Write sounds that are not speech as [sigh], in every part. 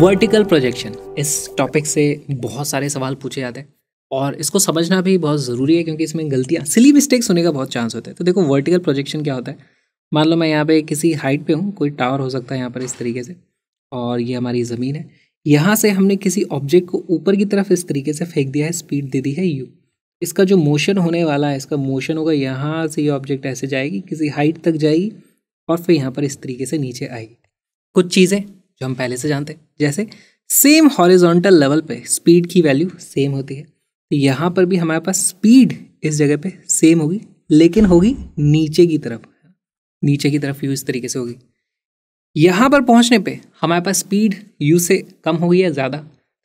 Vertical projection इस topic से बहुत सारे सवाल पूछे जाते हैं और इसको समझना भी बहुत ज़रूरी है क्योंकि इसमें गलतियाँ सिली मिस्टेक्स होने का बहुत चांस होता है तो देखो वर्टिकल प्रोजेक्शन क्या होता है मान लो मैं यहाँ पे किसी हाइट पे हूँ कोई टावर हो सकता है यहाँ पर इस तरीके से और ये हमारी ज़मीन है यहाँ से हमने किसी ऑब्जेक्ट को ऊपर की तरफ इस तरीके से फेंक दिया है स्पीड दे दी है यू इसका जो मोशन होने वाला है इसका मोशन होगा यहाँ से ये ऑब्जेक्ट ऐसे जाएगी किसी हाइट तक जाएगी और फिर यहाँ पर इस तरीके से नीचे आएगी कुछ चीज़ें जो हम पहले से जानते हैं जैसे सेम हॉरिजॉन्टल लेवल पे स्पीड की वैल्यू सेम होती है तो यहाँ पर भी हमारे पास स्पीड इस जगह पे सेम होगी लेकिन होगी नीचे की तरफ नीचे की तरफ यू इस तरीके से होगी यहाँ पर पहुँचने पे हमारे पास स्पीड यू से कम होगी या ज़्यादा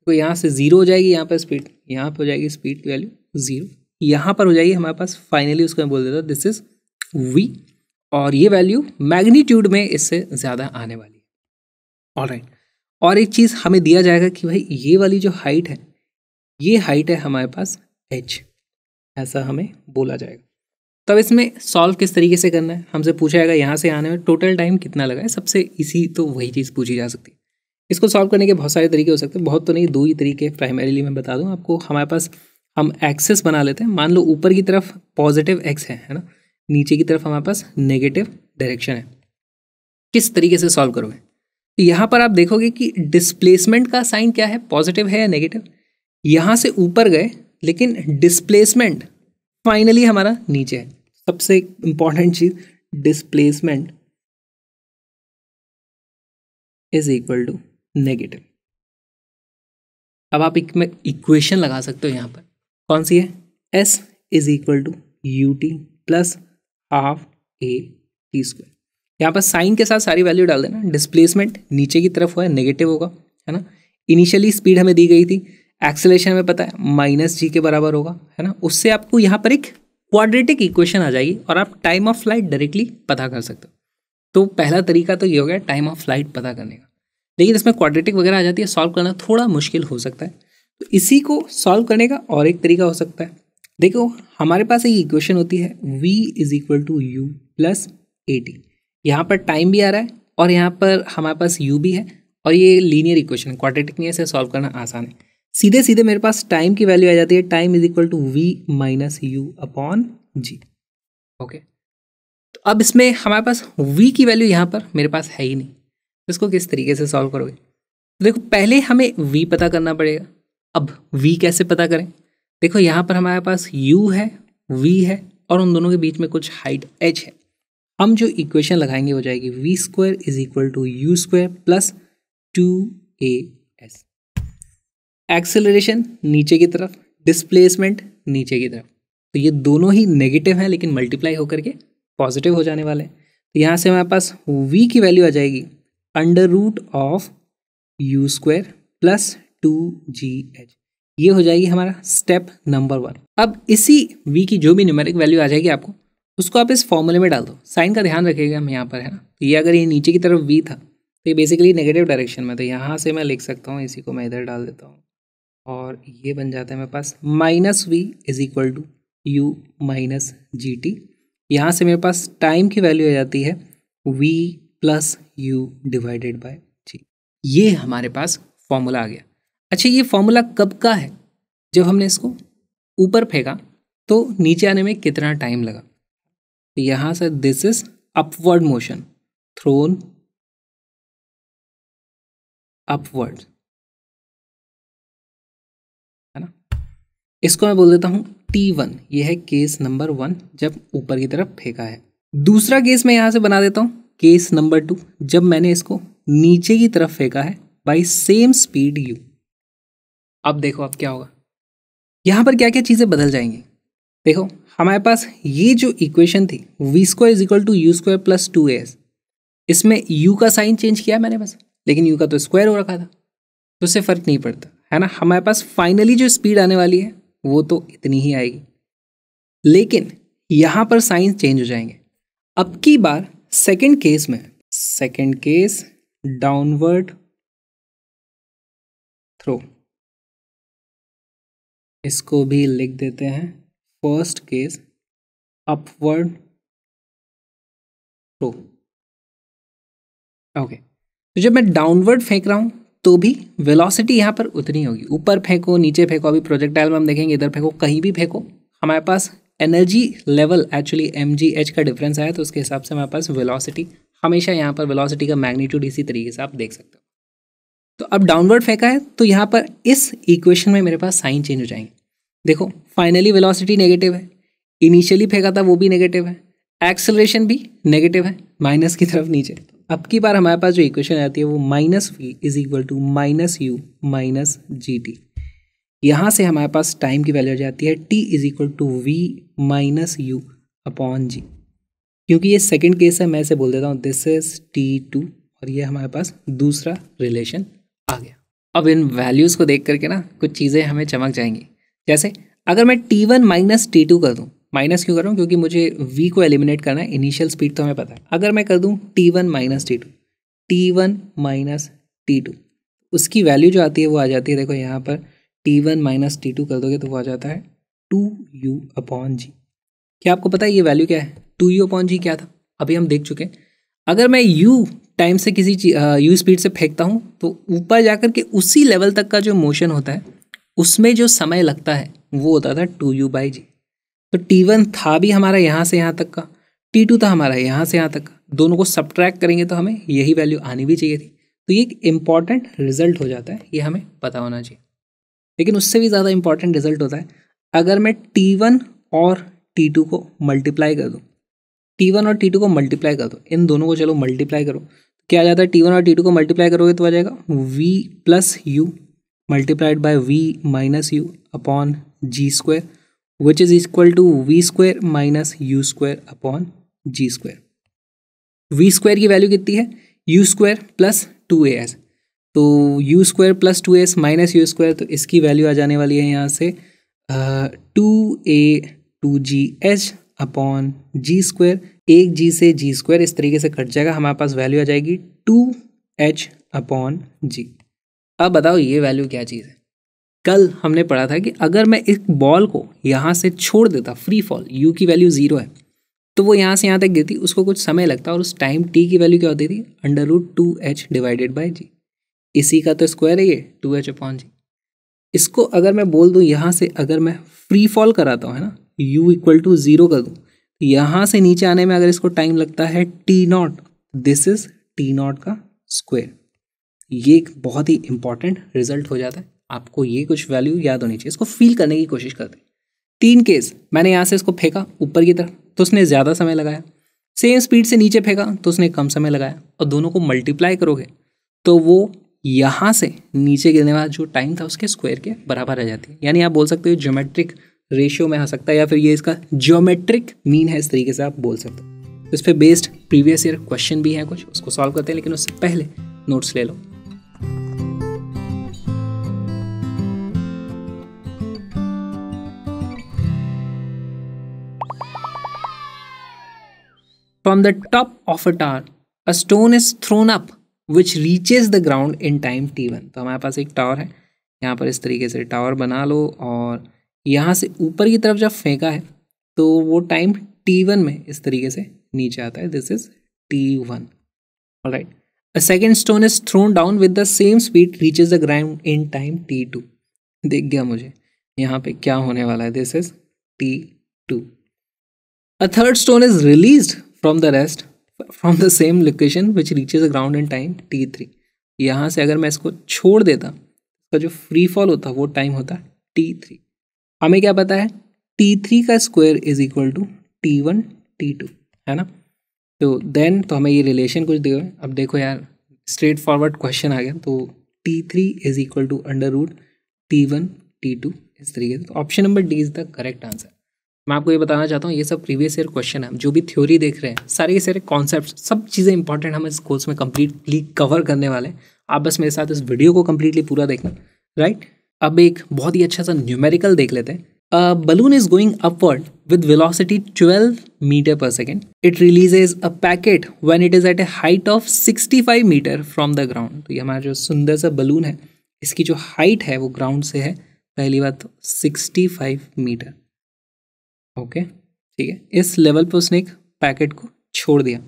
तो यहाँ से ज़ीरो हो जाएगी यहाँ पर स्पीड यहाँ पर हो जाएगी स्पीड की वैल्यू ज़ीरो यहाँ पर हो जाएगी हमारे पास फाइनली उसको मैं बोल देता हूँ दिस इज़ वी और ये वैल्यू मैग्नीट्यूड में इससे ज़्यादा आने वाली और राइट और एक चीज़ हमें दिया जाएगा कि भाई ये वाली जो हाइट है ये हाइट है हमारे पास एच ऐसा हमें बोला जाएगा तब तो इसमें सॉल्व किस तरीके से करना है हमसे पूछा जाएगा यहाँ से आने में टोटल टाइम कितना लगा है सबसे इसी तो वही चीज़ पूछी जा सकती है इसको सॉल्व करने के बहुत सारे तरीके हो सकते हैं बहुत तो नहीं दो ही तरीके प्राइमरीली मैं बता दूँ आपको हमारे पास हम एक्सेस बना लेते हैं मान लो ऊपर की तरफ पॉजिटिव एक्स है है ना नीचे की तरफ हमारे पास नेगेटिव डायरेक्शन है किस तरीके से सॉल्व करोगे तो यहाँ पर आप देखोगे कि डिस्प्लेसमेंट का साइन क्या है पॉजिटिव है या नेगेटिव यहाँ से ऊपर गए लेकिन डिस्प्लेसमेंट फाइनली हमारा नीचे है सबसे इंपॉर्टेंट चीज displacement is equal to negative अब आप एक में इक्वेशन लगा सकते हो यहाँ पर कौन सी है S is equal to U T plus half A T square यहाँ पर साइन के साथ सारी वैल्यू डाल देना डिस्प्लेसमेंट नीचे की तरफ हुआ है नेगेटिव होगा है ना इनिशियली स्पीड हमें दी गई थी एक्सेलेशन हमें पता है माइनस जी के बराबर होगा है ना उससे आपको यहाँ पर एक क्वाड्रेटिक इक्वेशन आ जाएगी और आप टाइम ऑफ फ्लाइट डायरेक्टली पता कर सकते हो तो पहला तरीका तो ये हो गया टाइम ऑफ फ्लाइट पता करने का लेकिन इसमें क्वाड्रेटिक वगैरह आ जाती है सॉल्व करना थोड़ा मुश्किल हो सकता है तो इसी को सॉल्व करने का और एक तरीका हो सकता है देखो हमारे पास एक इक्वेशन होती है V is equal to U plus A T यहाँ पर टाइम भी आ रहा है और यहाँ पर हमारे पास यू भी है और ये लीनियर इक्वेशन क्वाड्रेटिक नियर से सॉल्व करना आसान है सीधे सीधे मेरे पास टाइम की वैल्यू आ जाती है time is equal to V minus U upon G okay तो अब इसमें हमारे पास वी की वैल्यू यहाँ पर मेरे पास है ही नहीं इसको किस तरीके से सॉल्व करोगे तो देखो पहले हमें वी पता करना पड़ेगा अब वी कैसे पता करें देखो यहाँ पर हमारे पास यू है वी है और उन दोनों के बीच में कुछ हाइट एच है हम जो इक्वेशन लगाएंगे हो जाएगी V square is equal to U square plus two A S acceleration नीचे की तरफ डिस्प्लेसमेंट नीचे की तरफ तो ये दोनों ही नेगेटिव हैं लेकिन मल्टीप्लाई होकर के पॉजिटिव हो जाने वाले हैं तो यहाँ से हमारे पास वी की वैल्यू आ जाएगी under root of U square plus two G H ये हो जाएगी हमारा स्टेप नंबर वन अब इसी वी की जो भी न्यूमेरिक वैल्यू आ जाएगी आपको उसको आप इस फॉर्मूले में डाल दो साइन का ध्यान रखिएगा हम यहाँ पर है ना तो ये अगर ये नीचे की तरफ वी था तो ये बेसिकली नेगेटिव डायरेक्शन में तो यहाँ से मैं लिख सकता हूँ इसी को मैं इधर डाल देता हूँ और ये बन जाता है मेरे पास minus V is equal to U minus G T यहाँ से मेरे पास टाइम की वैल्यू आ जाती है V plus U divided by G ये हमारे पास फॉर्मूला आ गया अच्छा ये फॉर्मूला कब का है जब हमने इसको ऊपर फेंका तो नीचे आने में कितना टाइम लगा यहां से this is upward motion thrown upward है ना इसको मैं बोल देता हूं टी वन ये है केस नंबर वन जब ऊपर की तरफ फेंका है दूसरा केस मैं यहां से बना देता हूं केस नंबर टू जब मैंने इसको नीचे की तरफ फेंका है बाई सेम स्पीड यू अब देखो अब क्या होगा यहां पर क्या क्या चीज़ें बदल जाएंगी देखो हमारे पास ये जो इक्वेशन थी V square is equal to U square plus two A S इसमें यू का साइन चेंज किया मैंने बस लेकिन यू का तो स्क्वायर हो रखा था तो उससे फ़र्क नहीं पड़ता है ना हमारे पास फाइनली जो स्पीड आने वाली है वो तो इतनी ही आएगी लेकिन यहाँ पर साइन चेंज हो जाएंगे अब की बार सेकेंड केस में सेकेंड केस डाउनवर्ड थ्रो इसको भी लिख देते हैं first case upward throw okay तो जब मैं डाउनवर्ड फेंक रहा हूं तो भी वेलोसिटी यहां पर उतनी होगी ऊपर फेंको नीचे फेंको अभी प्रोजेक्टाइल में हम देखेंगे इधर फेंको कहीं भी फेंको हमारे पास energy level actually M G H का डिफरेंस आया तो उसके हिसाब से हमारे पास वेलोसिटी हमेशा यहाँ पर वेलोसिटी का मैग्नीट्यूड इसी तरीके से आप देख सकते हो तो अब डाउनवर्ड फेंका है तो यहाँ पर इस इक्वेशन में मेरे पास साइन चेंज हो जाएंगे देखो फाइनली वेलोसिटी नेगेटिव है इनिशियली फेंका था वो भी नेगेटिव है एक्सेलरेशन भी नेगेटिव है माइनस की तरफ नीचे अब की बार हमारे पास जो इक्वेशन आती है वो minus V is equal to minus U minus G T यहाँ से हमारे पास टाइम की वैल्यू आ जाती है T is equal to V minus U upon G क्योंकि ये सेकेंड केस है मैं इसे बोल देता हूँ दिस इज टी टू और ये हमारे पास दूसरा रिलेशन आ गया अब इन वैल्यूज़ को देख करके ना कुछ चीज़ें हमें चमक जाएंगी जैसे अगर मैं T one minus T two कर दूँ माइनस क्यों कर रहा हूँ क्योंकि मुझे वी को एलिमिनेट करना है इनिशियल स्पीड तो हमें पता है अगर मैं कर दूँ T one minus T two T one minus T two उसकी वैल्यू जो आती है वो आ जाती है देखो यहाँ पर T one minus T two कर दोगे तो वो आ जाता है टू यू अपॉन जी क्या आपको पता है ये वैल्यू क्या है टू यू अपॉन जी क्या था अभी हम देख चुके हैं अगर मैं यू टाइम से किसी यू स्पीड से फेंकता हूँ तो ऊपर जाकर के उसी लेवल तक का जो मोशन होता है उसमें जो समय लगता है वो होता था टू यू बाई जी तो टी वन था भी हमारा यहाँ से यहाँ तक का टी टू था हमारा यहाँ से यहाँ तक का दोनों को सब्ट्रैक्ट करेंगे तो हमें यही वैल्यू आनी भी चाहिए थी तो ये एक इम्पॉर्टेंट रिजल्ट हो जाता है ये हमें पता होना चाहिए लेकिन उससे भी ज़्यादा इम्पॉर्टेंट रिजल्ट होता है अगर मैं टी वन और टी टू को मल्टीप्लाई कर दूँ टी वन और टी टू को मल्टीप्लाई कर दो इन दोनों को चलो मल्टीप्लाई करो तो क्या आ जाता है टी वन और टी टू को मल्टीप्लाई करोगे तो आ जाएगा V plus U multiplied by V minus U upon G square which is equal to V square minus U square upon G square V square की वैल्यू कितनी है U square plus two A S तो U square plus two S minus U square तो इसकी value आ जाने वाली है यहाँ से two A to G H upon G square एक जी से जी स्क्वायर इस तरीके से कट जाएगा हमारे पास वैल्यू आ जाएगी टू एच अपॉन जी अब बताओ ये वैल्यू क्या चीज़ है कल हमने पढ़ा था कि अगर मैं इस बॉल को यहाँ से छोड़ देता फ्री फॉल यू की वैल्यू ज़ीरो है तो वो यहाँ से यहाँ तक गिरती उसको कुछ समय लगता और उस टाइम टी की वैल्यू क्या होती थी under root two H divided by G इसी का तो स्क्वायर है ये टू एच अपॉन जी इसको अगर मैं बोल दूँ यहाँ से अगर मैं फ्री फॉल कराता हूँ है ना यू इक्वल टू ज़ीरो कर दूँ तो यहाँ से नीचे आने में अगर इसको टाइम लगता है T not this is T not का स्क्वायर ये एक बहुत ही इंपॉर्टेंट रिजल्ट हो जाता है आपको ये कुछ वैल्यू याद होनी चाहिए इसको फील करने की कोशिश करते हैं तीन केस मैंने यहाँ से इसको फेंका ऊपर की तरफ तो उसने ज़्यादा समय लगाया सेम स्पीड से नीचे फेंका तो उसने कम समय लगाया और दोनों को मल्टीप्लाई करोगे तो वो यहाँ से नीचे गिरने वाला जो टाइम था उसके स्क्वायर के बराबर रह जाती है यानी आप बोल सकते हो ज्योमेट्रिक रेशियो में आ सकता है या फिर ये इसका ज्योमेट्रिक मीन है इस तरीके से आप बोल सकते हो तो इस पर बेस्ड प्रीवियस ईयर क्वेश्चन भी हैं कुछ उसको सॉल्व करते हैं लेकिन उससे पहले नोट्स ले लो From the top of a tower, a stone is thrown up which reaches the ground in time T1. तो हमारे पास एक टावर है यहाँ पर इस तरीके से टावर बना लो और यहाँ से ऊपर की तरफ जब फेंका है तो वो टाइम T1 में इस तरीके से नीचे आता है this is T1. One right a second stone is thrown down with the same speed reaches the ground in time T two देख गया मुझे यहाँ पे क्या होने वाला है this is T two a third stone is release from the rest from the same location which reaches a ground in time T three यहाँ से अगर मैं इसको छोड़ देता तो जो फ्री फॉल होता वो टाइम होता टी थ्री हमें क्या पता है टी थ्री का square is equal to T one T two है ना तो देन तो हमें ये रिलेशन कुछ देगा अब देखो यार स्ट्रेट फॉरवर्ड क्वेश्चन आ गया तो T three is equal to under root T one T two इस तरीके से option number D is the correct answer मैं आपको ये बताना चाहता हूँ ये सब प्रीवियस ईयर क्वेश्चन है जो भी थ्योरी देख रहे हैं सारे के सारे कॉन्सेप्ट सब चीज़ें इंपॉर्टेंट हम इस कोर्स में कम्प्लीटली कवर करने वाले हैं आप बस मेरे साथ इस वीडियो को कम्प्लीटली पूरा देखना राइट अब एक बहुत ही अच्छा सा न्यूमेरिकल देख लेते हैं balloon is going upward with velocity twelve metre per second it releases a packet when it is at a height of five metre from the ground तो ये हमारा जो सुंदर सा बलून है इसकी जो हाइट है वो ग्राउंड से है पहली बात फाइव तो मीटर ओके ठीक है इस लेवल पे उसने एक पैकेट को छोड़ दिया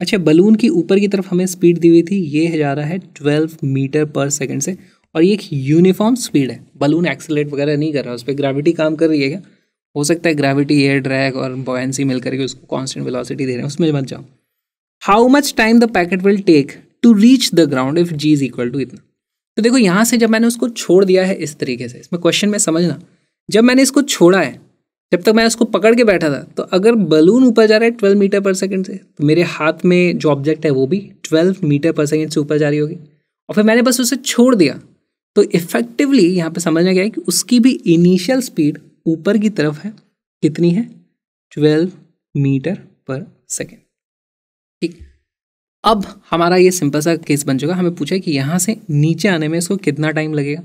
अच्छा बलून की ऊपर की तरफ हमें स्पीड दी हुई थी ये जा रहा है ट्वेल्व मीटर पर सेकेंड से और ये एक यूनिफॉर्म स्पीड है बलून एक्सेलेट वगैरह नहीं कर रहा उस पर ग्रेविटी काम कर रही है क्या हो सकता है ग्रेविटी एयर ड्रैग और बॉयसी मिल करके उसको कॉन्स्टेंट वेलोसिटी दे रहे हैं उसमें मत जाओ how much time the packet will take to reach the ground if G is equal to इतना तो देखो यहाँ से जब मैंने उसको छोड़ दिया है इस तरीके से इसमें क्वेश्चन में समझना जब मैंने इसको छोड़ा है जब तक मैं उसको पकड़ के बैठा था तो अगर बलून ऊपर जा रहा है ट्वेल्व मीटर पर सेकेंड से तो मेरे हाथ में जो ऑब्जेक्ट है वो भी ट्वेल्व मीटर पर सेकेंड से ऊपर जा रही होगी और फिर मैंने बस उसे छोड़ दिया तो इफ़ेक्टिवली यहाँ पे समझना गया है कि उसकी भी इनिशियल स्पीड ऊपर की तरफ है कितनी है ट्वेल्व मीटर पर सेकेंड ठीक अब हमारा ये सिंपल सा केस बन चुका हमें पूछा कि यहाँ से नीचे आने में इसको कितना टाइम लगेगा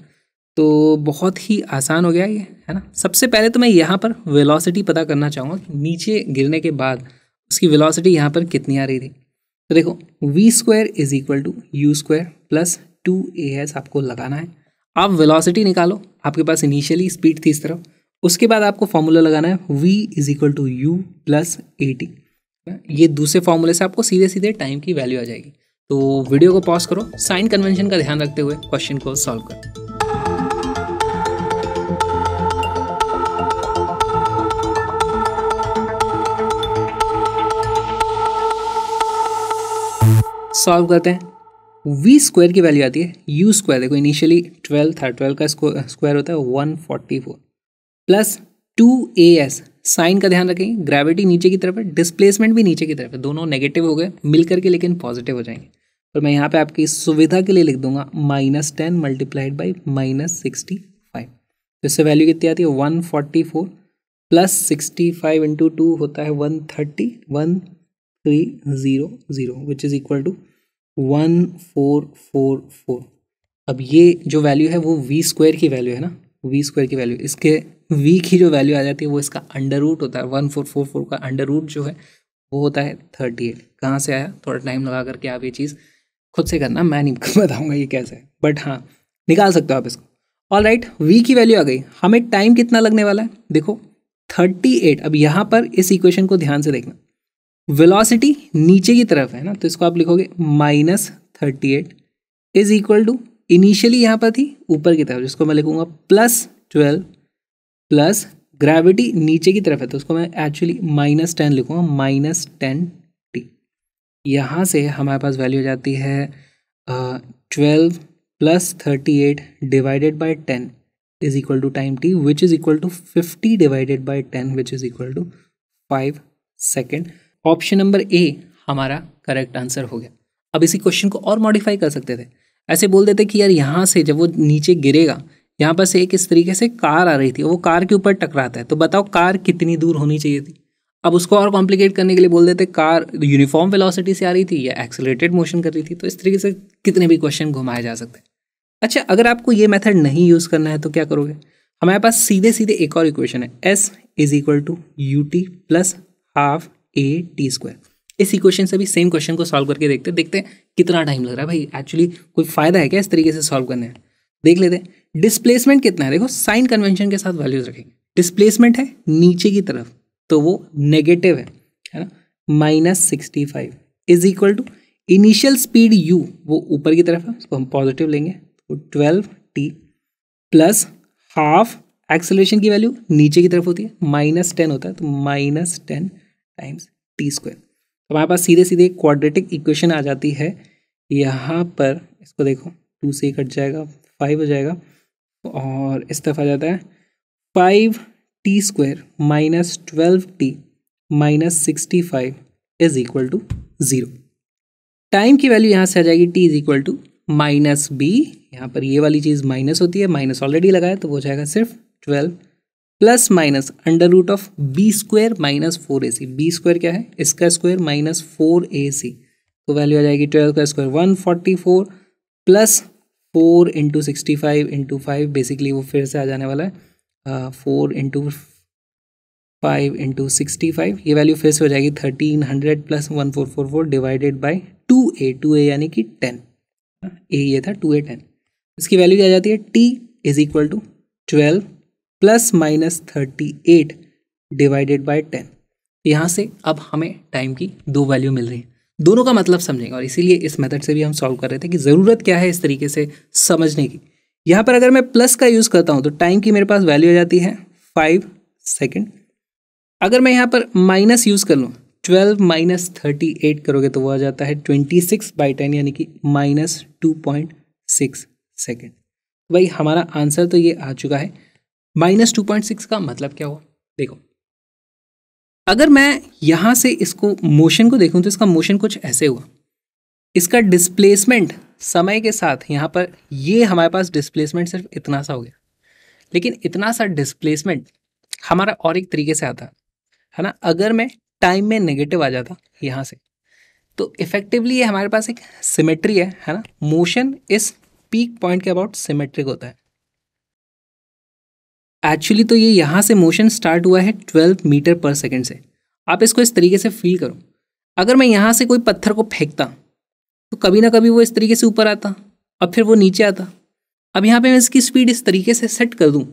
तो बहुत ही आसान हो गया ये है ना सबसे पहले तो मैं यहाँ पर वेलोसिटी पता करना चाहूँगा कि नीचे गिरने के बाद उसकी वेलोसिटी यहाँ पर कितनी आ रही थी तो देखो V square is equal to U square plus two A S आपको लगाना है आप वेलोसिटी निकालो आपके पास इनिशियली स्पीड थी इस तरफ उसके बाद आपको फॉर्मूला लगाना है V is equal to U plus A T ये दूसरे फॉर्मूले से आपको सीधे सीधे टाइम की वैल्यू आ जाएगी तो वीडियो को पॉज करो साइन कन्वेंशन का ध्यान रखते हुए क्वेश्चन को सॉल्व करो सॉल्व करते हैं वी स्क्वायर की वैल्यू आती है यू स्क्वायर देखो इनिशियली ट्वेल्व था ट्वेल्व का स्क्वायर होता है one forty four plus two A S sign का ध्यान रखें ग्रेविटी नीचे की तरफ है डिस्प्लेसमेंट भी नीचे की तरफ है दोनों नेगेटिव हो गए मिल करके लेकिन पॉजिटिव हो जाएंगे और मैं यहाँ पे आपकी सुविधा के लिए लिख दूंगा minus ten multiplied by minus sixty five तो इससे वैल्यू कितनी आती है one forty four plus sixty five into two होता है one thirty one three zero zero which is equal to one four four four अब ये जो वैल्यू है वो वी स्क्वायर की वैल्यू है ना वी स्क्वायर की वैल्यू इसके वी की जो वैल्यू आ जाती है वो इसका अंडर रूट होता है वन फोर फोर फोर का अंडर रूट जो है वो होता है थर्टी एट कहाँ से आया थोड़ा टाइम लगा करके आप ये चीज़ खुद से करना मैं नहीं [laughs] बताऊँगा ये कैसे है बट हाँ निकाल सकते हो आप इसको ऑल राइट वी की वैल्यू आ गई हमें टाइम कितना लगने वाला है देखो थर्टी एट अब यहाँ पर इस इक्वेशन को ध्यान से देखना वेलोसिटी नीचे की तरफ है ना तो इसको आप लिखोगे minus thirty eight is equal to initially यहाँ पर थी ऊपर की तरफ जिसको मैं लिखूंगा प्लस ट्वेल्व प्लस ग्रेविटी नीचे की तरफ है तो उसको मैं एक्चुअली माइनस टेन लिखूंगा माइनस टेन टी यहाँ से हमारे पास वैल्यू हो जाती है twelve plus thirty eight divided by ten is equal to time T which is equal to fifty divided by ten which is equal to five second option number A हमारा correct answer हो गया अब इसी question को और modify कर सकते थे ऐसे बोल देते कि यार यहाँ से जब वो नीचे गिरेगा यहाँ पर से एक इस तरीके से कार आ रही थी वो कार के ऊपर टकराता है तो बताओ कार कितनी दूर होनी चाहिए थी अब उसको और कॉम्प्लिकेट करने के लिए बोल देते कार यूनिफॉर्म वेलोसिटी से आ रही थी या एक्सेलरेटेड मोशन कर रही थी तो इस तरीके से कितने भी क्वेश्चन घुमाए जा सकते हैं अच्छा अगर आपको ये मेथड नहीं यूज़ करना है तो क्या करोगे हमारे पास सीधे सीधे एक और इक्वेशन है S is equal to U T plus half A T square इस इक्वेशन से भी सेम क्वेश्चन को सॉल्व करके देखते देखते हैं कितना टाइम लग रहा है भाई एक्चुअली कोई फायदा है क्या इस तरीके से सॉल्व करने देख लेते हैं डिस्प्लेसमेंट कितना है देखो साइन कन्वेंशन के साथ वैल्यूज रखेंगे डिस्प्लेसमेंट है नीचे की तरफ तो वो नेगेटिव है है ना minus sixty five is equal to initial speed U वो ऊपर की तरफ है उसको हम पॉजिटिव लेंगे तो twelve T plus half acceleration की वैल्यू नीचे की तरफ होती है माइनस टेन होता है तो minus ten times T square तो हमारे पास सीधे सीधे क्वाड्रेटिक इक्वेशन आ जाती है यहाँ पर इसको देखो टू से कट जाएगा फाइव हो जाएगा और इस तरफ आ जाता है five T square minus twelve T minus sixty five is equal to zero time की वैल्यू यहाँ से आ जाएगी T is equal to minus B यहाँ पर ये वाली चीज़ माइनस होती है माइनस ऑलरेडी लगाया तो वो हो जाएगा सिर्फ twelve plus minus under root of B square minus four A C B square क्या है इसका square minus four A C तो वैल्यू आ जाएगी ट्वेल्व का square one forty four plus four into sixty five into five basically वो फिर से आ जाने वाला है four into five into sixty five ये वैल्यू फिर से हो जाएगी thirteen hundred plus one four four four divided by two A two A यानी कि टेन ए ये था टू ए टेन इसकी वैल्यू क्या आ जाती है T is equal to twelve plus minus thirty eight divided by ten यहाँ से अब हमें टाइम की दो वैल्यू मिल रही है दोनों का मतलब समझेंगे और इसीलिए इस मेथड से भी हम सॉल्व कर रहे थे कि ज़रूरत क्या है इस तरीके से समझने की यहाँ पर अगर मैं प्लस का यूज़ करता हूँ तो टाइम की मेरे पास वैल्यू आ जाती है फाइव सेकेंड अगर मैं यहाँ पर माइनस यूज़ कर लूँ ट्वेल्व माइनस थर्टी एट करोगे तो वो आ जाता है ट्वेंटी सिक्स बाई टेन यानी कि minus two point six second भाई हमारा आंसर तो ये आ चुका है माइनस टू पॉइंट सिक्स का मतलब क्या हुआ देखो अगर मैं यहाँ से इसको मोशन को देखूँ तो इसका मोशन कुछ ऐसे हुआ इसका डिस्प्लेसमेंट समय के साथ यहाँ पर ये हमारे पास डिस्प्लेसमेंट सिर्फ इतना सा हो गया लेकिन इतना सा डिस्प्लेसमेंट हमारा और एक तरीके से आता है ना अगर मैं टाइम में नेगेटिव आ जाता यहाँ से तो इफेक्टिवली ये हमारे पास एक सिमेट्री है है ना मोशन इस पीक पॉइंट के अबाउट सिमेट्रिक होता है एक्चुअली तो ये यहाँ से मोशन स्टार्ट हुआ है ट्वेल्व मीटर पर सेकेंड से आप इसको इस तरीके से फील करो अगर मैं यहाँ से कोई पत्थर को फेंकता तो कभी ना कभी वो इस तरीके से ऊपर आता और फिर वो नीचे आता अब यहाँ पे मैं इसकी स्पीड इस तरीके से सेट कर दूँ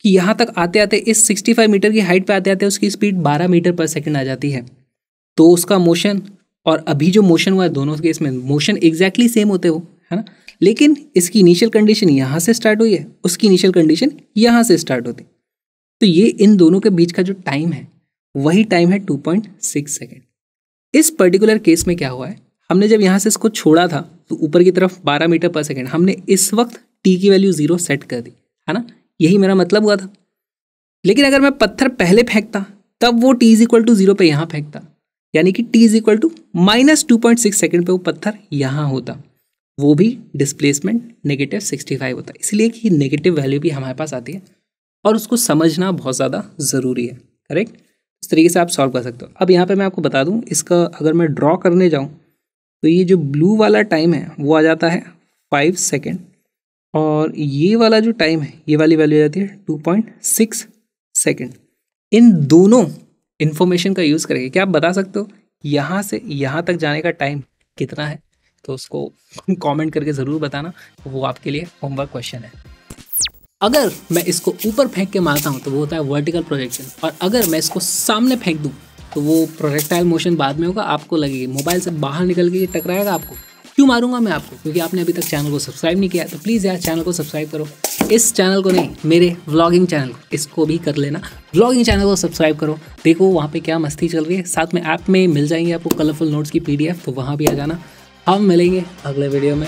कि यहाँ तक आते आते इस 65 मीटर की हाइट पे आते आते उसकी स्पीड 12 मीटर पर सेकंड आ जाती है तो उसका मोशन और अभी जो मोशन हुआ है दोनों केस में मोशन एग्जैक्टली सेम होते हो है ना लेकिन इसकी इनिशियल कंडीशन यहाँ से स्टार्ट हुई है उसकी इनिशियल कंडीशन यहाँ से स्टार्ट होती तो ये इन दोनों के बीच का जो टाइम है वही टाइम है 2.6 सेकेंड इस पर्टिकुलर केस में क्या हुआ है हमने जब यहाँ से इसको छोड़ा था तो ऊपर की तरफ 12 मीटर पर सेकेंड हमने इस वक्त टी की वैल्यू ज़ीरो सेट कर दी है ना यही मेरा मतलब हुआ था लेकिन अगर मैं पत्थर पहले फेंकता तब वो T is equal to zero पर यहाँ फेंकता यानी कि T is equal to minus two point six second पर वो पत्थर यहाँ होता वो भी डिस्प्लेसमेंट नेगेटिव सिक्सटी फाइव होता है इसलिए कि नेगेटिव वैल्यू भी हमारे पास आती है और उसको समझना बहुत ज़्यादा ज़रूरी है करेक्ट इस तरीके से आप सॉल्व कर सकते हो अब यहाँ पे मैं आपको बता दूँ इसका अगर मैं ड्रॉ करने जाऊँ तो ये जो ब्लू वाला टाइम है वो आ जाता है फाइव सेकेंड और ये वाला जो टाइम है ये वाली वैल्यू आ जाती है टू पॉइंट सिक्स सेकेंड इन दोनों इन्फॉर्मेशन का यूज़ करके क्या आप बता सकते हो यहाँ से यहाँ तक जाने का टाइम कितना है तो उसको कमेंट करके ज़रूर बताना वो आपके लिए होमवर्क क्वेश्चन है अगर मैं इसको ऊपर फेंक के मारता हूँ तो वो होता है वर्टिकल प्रोजेक्शन और अगर मैं इसको सामने फेंक दूँ तो वो प्रोजेक्टाइल मोशन बाद में होगा आपको लगेगी मोबाइल से बाहर निकल के टकराएगा आपको क्यों मारूंगा मैं आपको क्योंकि आपने अभी तक चैनल को सब्सक्राइब नहीं किया तो प्लीज़ यार चैनल को सब्सक्राइब करो इस चैनल को नहीं मेरे व्लॉगिंग चैनल को इसको भी कर लेना व्लॉगिंग चैनल को सब्सक्राइब करो देखो वहाँ पे क्या मस्ती चल रही है साथ में ऐप में मिल जाएंगे आपको कलरफुल नोट्स की पीडीएफ तो वहाँ भी आ जाना हम मिलेंगे अगले वीडियो में